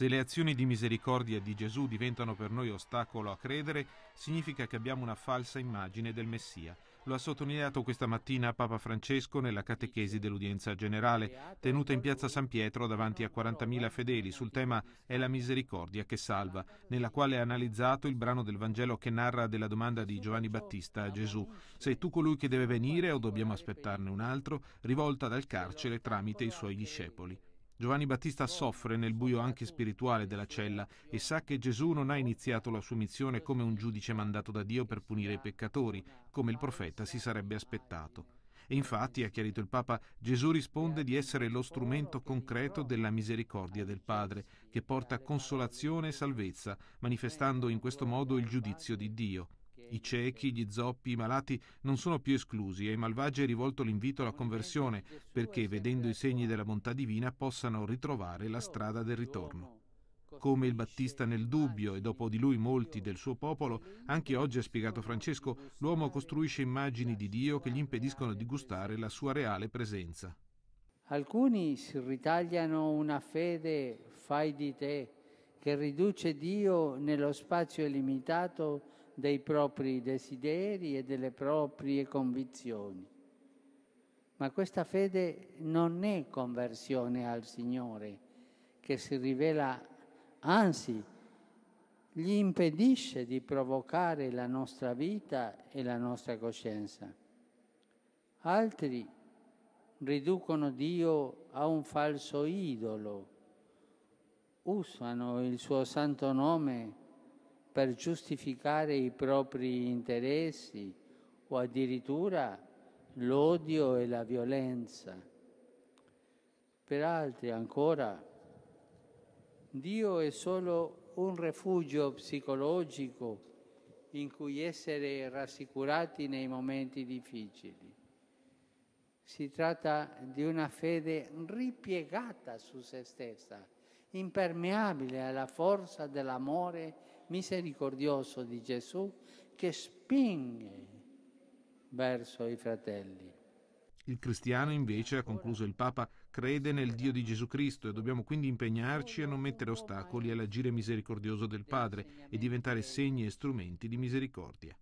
Se le azioni di misericordia di Gesù diventano per noi ostacolo a credere, significa che abbiamo una falsa immagine del Messia. Lo ha sottolineato questa mattina Papa Francesco nella catechesi dell'udienza generale, tenuta in piazza San Pietro davanti a 40.000 fedeli sul tema È la misericordia che salva, nella quale ha analizzato il brano del Vangelo che narra della domanda di Giovanni Battista a Gesù. Sei tu colui che deve venire o dobbiamo aspettarne un altro? rivolta dal carcere tramite i suoi discepoli. Giovanni Battista soffre nel buio anche spirituale della cella e sa che Gesù non ha iniziato la sua missione come un giudice mandato da Dio per punire i peccatori, come il profeta si sarebbe aspettato. E infatti, ha chiarito il Papa, Gesù risponde di essere lo strumento concreto della misericordia del Padre, che porta consolazione e salvezza, manifestando in questo modo il giudizio di Dio. I ciechi, gli zoppi, i malati non sono più esclusi e ai malvagi è rivolto l'invito alla conversione perché, vedendo i segni della bontà divina, possano ritrovare la strada del ritorno. Come il Battista nel dubbio e dopo di lui molti del suo popolo, anche oggi ha spiegato Francesco, l'uomo costruisce immagini di Dio che gli impediscono di gustare la sua reale presenza. Alcuni si ritagliano una fede, fai di te, che riduce Dio nello spazio illimitato dei propri desideri e delle proprie convinzioni. Ma questa fede non è conversione al Signore, che si rivela, anzi, gli impedisce di provocare la nostra vita e la nostra coscienza. Altri riducono Dio a un falso idolo, usano il suo santo nome per giustificare i propri interessi o addirittura l'odio e la violenza. Per altri ancora, Dio è solo un rifugio psicologico in cui essere rassicurati nei momenti difficili. Si tratta di una fede ripiegata su se stessa, impermeabile alla forza dell'amore misericordioso di Gesù che spinge verso i fratelli. Il cristiano invece, ha concluso il Papa, crede nel Dio di Gesù Cristo e dobbiamo quindi impegnarci a non mettere ostacoli all'agire misericordioso del Padre e diventare segni e strumenti di misericordia.